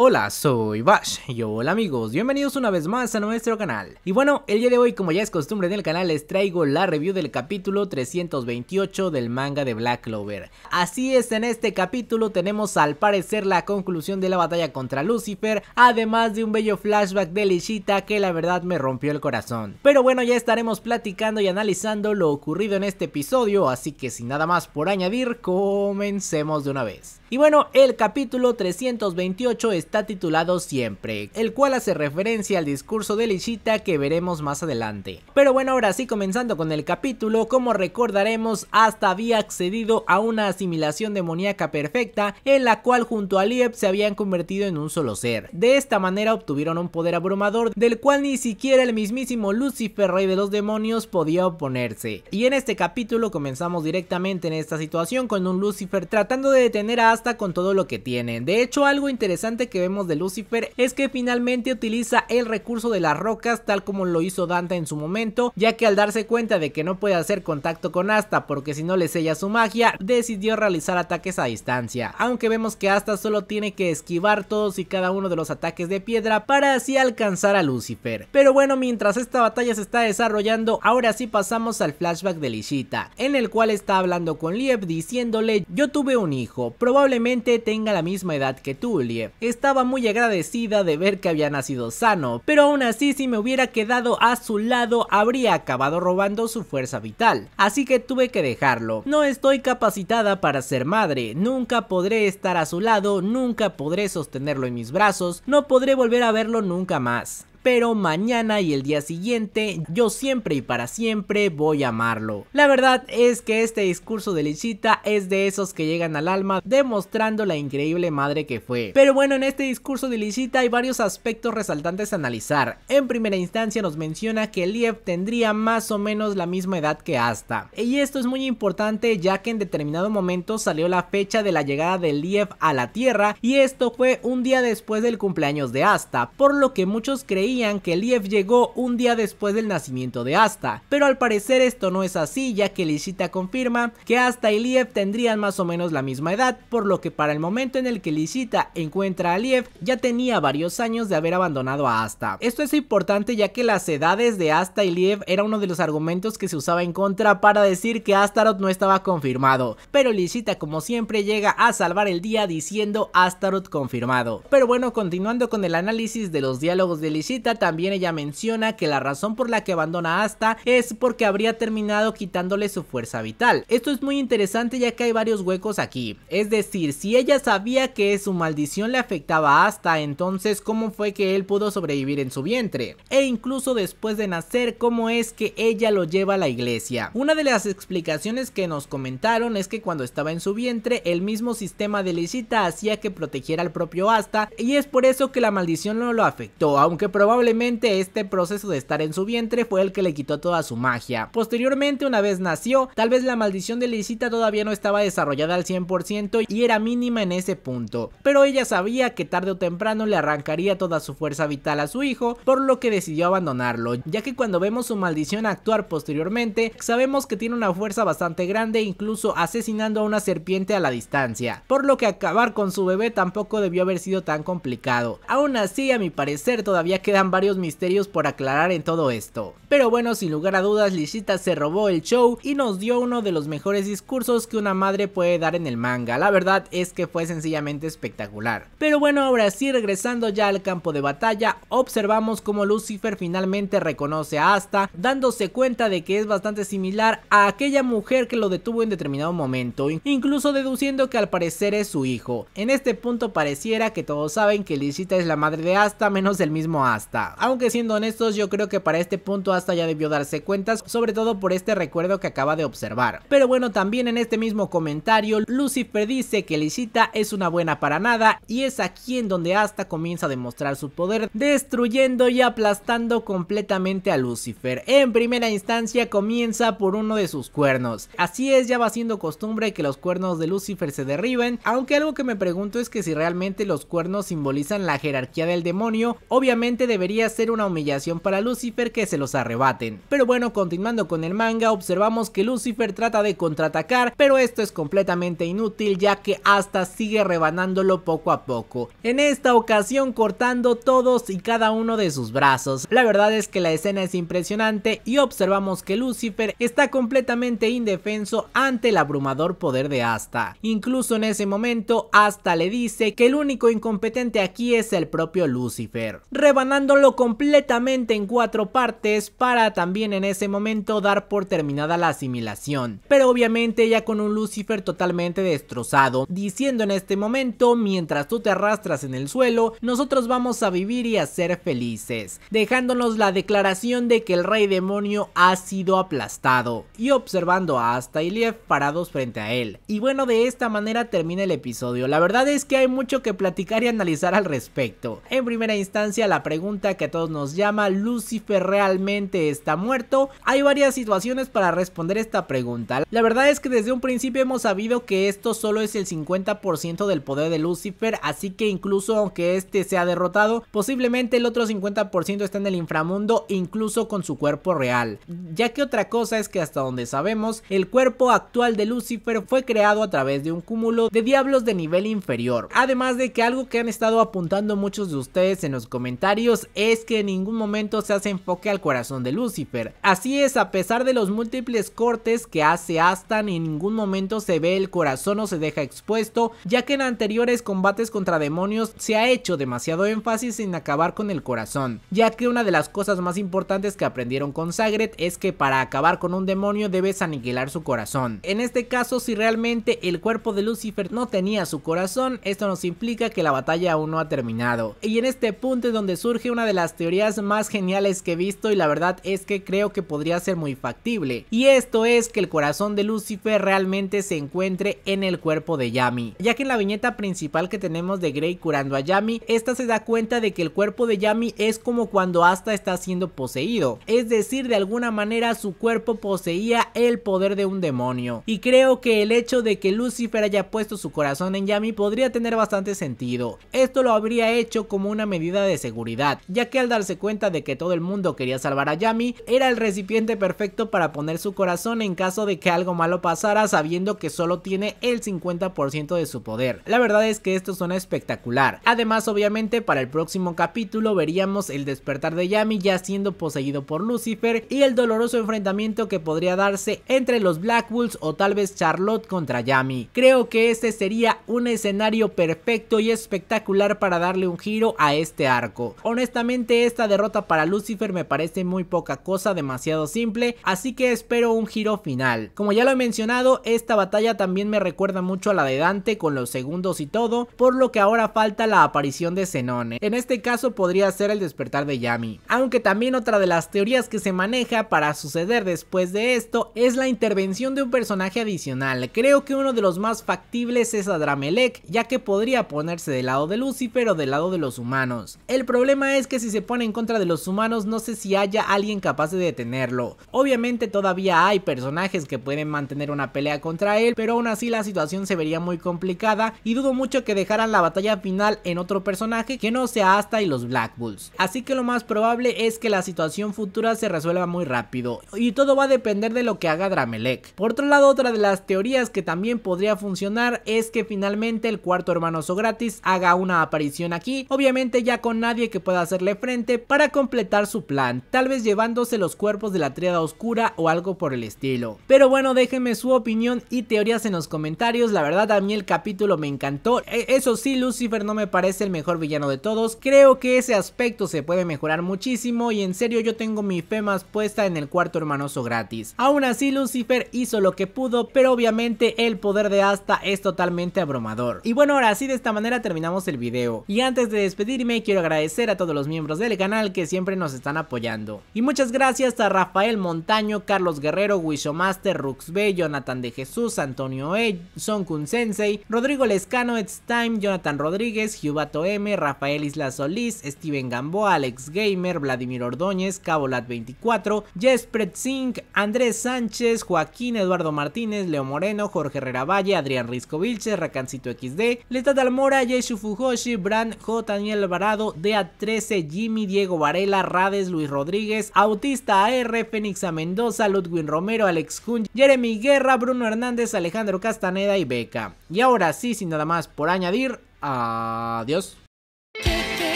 Hola, soy Bash y hola amigos, bienvenidos una vez más a nuestro canal. Y bueno, el día de hoy como ya es costumbre en el canal les traigo la review del capítulo 328 del manga de Black Clover. Así es, en este capítulo tenemos al parecer la conclusión de la batalla contra Lucifer, además de un bello flashback de Lichita que la verdad me rompió el corazón. Pero bueno, ya estaremos platicando y analizando lo ocurrido en este episodio, así que sin nada más por añadir, comencemos de una vez. Y bueno, el capítulo 328 es está titulado Siempre, el cual hace referencia al discurso de Lichita que veremos más adelante. Pero bueno, ahora sí comenzando con el capítulo, como recordaremos, hasta había accedido a una asimilación demoníaca perfecta en la cual junto a Lieb se habían convertido en un solo ser. De esta manera obtuvieron un poder abrumador del cual ni siquiera el mismísimo Lucifer, rey de los demonios, podía oponerse. Y en este capítulo comenzamos directamente en esta situación con un Lucifer tratando de detener a Asta con todo lo que tiene. De hecho, algo interesante que vemos de Lucifer es que finalmente utiliza el recurso de las rocas tal como lo hizo Dante en su momento, ya que al darse cuenta de que no puede hacer contacto con Asta porque si no le sella su magia, decidió realizar ataques a distancia, aunque vemos que Asta solo tiene que esquivar todos y cada uno de los ataques de piedra para así alcanzar a Lucifer. Pero bueno, mientras esta batalla se está desarrollando, ahora sí pasamos al flashback de Lishita, en el cual está hablando con lieb diciéndole yo tuve un hijo, probablemente tenga la misma edad que tú Liev, estaba muy agradecida de ver que había nacido sano, pero aún así si me hubiera quedado a su lado habría acabado robando su fuerza vital, así que tuve que dejarlo. No estoy capacitada para ser madre, nunca podré estar a su lado, nunca podré sostenerlo en mis brazos, no podré volver a verlo nunca más pero mañana y el día siguiente yo siempre y para siempre voy a amarlo. La verdad es que este discurso de Lichita es de esos que llegan al alma demostrando la increíble madre que fue. Pero bueno, en este discurso de Lichita hay varios aspectos resaltantes a analizar. En primera instancia nos menciona que Liev tendría más o menos la misma edad que Asta. Y esto es muy importante ya que en determinado momento salió la fecha de la llegada de Liev a la Tierra y esto fue un día después del cumpleaños de Asta, por lo que muchos creían que Liev llegó un día después del nacimiento de Asta, pero al parecer esto no es así ya que Lisita confirma que Asta y Liev tendrían más o menos la misma edad, por lo que para el momento en el que Lisita encuentra a Liev ya tenía varios años de haber abandonado a Asta. Esto es importante ya que las edades de Asta y Liev era uno de los argumentos que se usaba en contra para decir que Astaroth no estaba confirmado, pero Lisita, como siempre llega a salvar el día diciendo Astaroth confirmado. Pero bueno, continuando con el análisis de los diálogos de Lisita, también ella menciona que la razón por la que abandona a Asta es porque habría terminado quitándole su fuerza vital. Esto es muy interesante ya que hay varios huecos aquí, es decir, si ella sabía que su maldición le afectaba a Asta, entonces cómo fue que él pudo sobrevivir en su vientre, e incluso después de nacer, cómo es que ella lo lleva a la iglesia. Una de las explicaciones que nos comentaron es que cuando estaba en su vientre, el mismo sistema de Lisita hacía que protegiera al propio Asta, y es por eso que la maldición no lo afectó, aunque probablemente probablemente este proceso de estar en su vientre fue el que le quitó toda su magia. Posteriormente, una vez nació, tal vez la maldición de Lisita todavía no estaba desarrollada al 100% y era mínima en ese punto, pero ella sabía que tarde o temprano le arrancaría toda su fuerza vital a su hijo, por lo que decidió abandonarlo, ya que cuando vemos su maldición actuar posteriormente, sabemos que tiene una fuerza bastante grande, incluso asesinando a una serpiente a la distancia, por lo que acabar con su bebé tampoco debió haber sido tan complicado. Aún así, a mi parecer, todavía queda varios misterios por aclarar en todo esto. Pero bueno, sin lugar a dudas, Lishita se robó el show y nos dio uno de los mejores discursos que una madre puede dar en el manga. La verdad es que fue sencillamente espectacular. Pero bueno, ahora sí, regresando ya al campo de batalla, observamos cómo Lucifer finalmente reconoce a Asta, dándose cuenta de que es bastante similar a aquella mujer que lo detuvo en determinado momento, incluso deduciendo que al parecer es su hijo. En este punto pareciera que todos saben que Lishita es la madre de Asta menos el mismo Asta. Aunque siendo honestos, yo creo que para este punto hasta ya debió darse cuentas, sobre todo por este recuerdo que acaba de observar. Pero bueno, también en este mismo comentario, Lucifer dice que Lisita es una buena para nada y es aquí en donde hasta comienza a demostrar su poder, destruyendo y aplastando completamente a Lucifer. En primera instancia comienza por uno de sus cuernos. Así es, ya va siendo costumbre que los cuernos de Lucifer se derriben, aunque algo que me pregunto es que si realmente los cuernos simbolizan la jerarquía del demonio, obviamente de debería ser una humillación para Lucifer que se los arrebaten. Pero bueno, continuando con el manga, observamos que Lucifer trata de contraatacar, pero esto es completamente inútil ya que hasta sigue rebanándolo poco a poco. En esta ocasión cortando todos y cada uno de sus brazos. La verdad es que la escena es impresionante y observamos que Lucifer está completamente indefenso ante el abrumador poder de Asta. Incluso en ese momento, Asta le dice que el único incompetente aquí es el propio Lucifer. Rebanando lo completamente en cuatro partes para también en ese momento dar por terminada la asimilación. Pero obviamente ya con un Lucifer totalmente destrozado, diciendo en este momento, mientras tú te arrastras en el suelo, nosotros vamos a vivir y a ser felices, dejándonos la declaración de que el rey demonio ha sido aplastado y observando a Asta y Liev parados frente a él. Y bueno, de esta manera termina el episodio. La verdad es que hay mucho que platicar y analizar al respecto. En primera instancia, la pregunta que a todos nos llama, ¿Lucifer realmente está muerto? Hay varias situaciones para responder esta pregunta. La verdad es que desde un principio hemos sabido que esto solo es el 50% del poder de Lucifer, así que incluso aunque este sea derrotado, posiblemente el otro 50% está en el inframundo, incluso con su cuerpo real. Ya que otra cosa es que hasta donde sabemos, el cuerpo actual de Lucifer fue creado a través de un cúmulo de diablos de nivel inferior. Además de que algo que han estado apuntando muchos de ustedes en los comentarios es que en ningún momento se hace enfoque al corazón de Lucifer. Así es, a pesar de los múltiples cortes que hace Astan, en ningún momento se ve el corazón o se deja expuesto, ya que en anteriores combates contra demonios se ha hecho demasiado énfasis en acabar con el corazón, ya que una de las cosas más importantes que aprendieron con Sagret es que para acabar con un demonio debes aniquilar su corazón. En este caso, si realmente el cuerpo de Lucifer no tenía su corazón, esto nos implica que la batalla aún no ha terminado. Y en este punto es donde surge una de las teorías más geniales que he visto y la verdad es que creo que podría ser muy factible. Y esto es que el corazón de Lucifer realmente se encuentre en el cuerpo de Yami. Ya que en la viñeta principal que tenemos de Grey curando a Yami, esta se da cuenta de que el cuerpo de Yami es como cuando Asta está siendo poseído. Es decir, de alguna manera su cuerpo poseía el poder de un demonio. Y creo que el hecho de que Lucifer haya puesto su corazón en Yami podría tener bastante sentido. Esto lo habría hecho como una medida de seguridad ya que al darse cuenta de que todo el mundo quería salvar a Yami, era el recipiente perfecto para poner su corazón en caso de que algo malo pasara sabiendo que solo tiene el 50% de su poder. La verdad es que esto suena espectacular. Además, obviamente, para el próximo capítulo veríamos el despertar de Yami ya siendo poseído por Lucifer y el doloroso enfrentamiento que podría darse entre los Black Bulls o tal vez Charlotte contra Yami. Creo que este sería un escenario perfecto y espectacular para darle un giro a este arco. Honestamente esta derrota para Lucifer me parece muy poca cosa, demasiado simple, así que espero un giro final. Como ya lo he mencionado, esta batalla también me recuerda mucho a la de Dante con los segundos y todo, por lo que ahora falta la aparición de Zenone. En este caso podría ser el despertar de Yami. Aunque también otra de las teorías que se maneja para suceder después de esto es la intervención de un personaje adicional. Creo que uno de los más factibles es Adramelech, ya que podría ponerse del lado de Lucifer o del lado de los humanos. El problema es es que si se pone en contra de los humanos no sé si haya alguien capaz de detenerlo. Obviamente todavía hay personajes que pueden mantener una pelea contra él, pero aún así la situación se vería muy complicada y dudo mucho que dejaran la batalla final en otro personaje que no sea hasta y los Black Bulls. Así que lo más probable es que la situación futura se resuelva muy rápido y todo va a depender de lo que haga Dramelec. Por otro lado, otra de las teorías que también podría funcionar es que finalmente el cuarto hermano Sogratis haga una aparición aquí, obviamente ya con nadie que pueda hacerle frente para completar su plan, tal vez llevándose los cuerpos de la triada oscura o algo por el estilo. Pero bueno, déjenme su opinión y teorías en los comentarios, la verdad a mí el capítulo me encantó, e, eso sí, Lucifer no me parece el mejor villano de todos, creo que ese aspecto se puede mejorar muchísimo y en serio yo tengo mi fe más puesta en el cuarto hermanoso gratis. Aún así, Lucifer hizo lo que pudo, pero obviamente el poder de Asta es totalmente abrumador. Y bueno, ahora sí, de esta manera terminamos el video. Y antes de despedirme, quiero agradecer a todos los los miembros del canal que siempre nos están apoyando. Y muchas gracias a Rafael Montaño, Carlos Guerrero, Wishomaster, B, Jonathan de Jesús, Antonio E, Son Kun Sensei, Rodrigo Lescano, It's Time, Jonathan Rodríguez, Hubato M, Rafael Isla Solís, Steven Gamboa, Alex Gamer, Vladimir Ordóñez, Cabolat24, Jess Zinc, Andrés Sánchez, Joaquín Eduardo Martínez, Leo Moreno, Jorge Herrera Valle, Adrián Risco Vilche, Racancito XD, Leta Dalmora, Yeshu Fujoshi, Bran J. Daniel Alvarado, DA3 Jimmy, Diego Varela, Rades, Luis Rodríguez, Autista AR, Fénix A. Mendoza, Ludwin Romero, Alex Kun, Jeremy Guerra, Bruno Hernández, Alejandro Castaneda y Beca. Y ahora sí, sin nada más por añadir, adiós.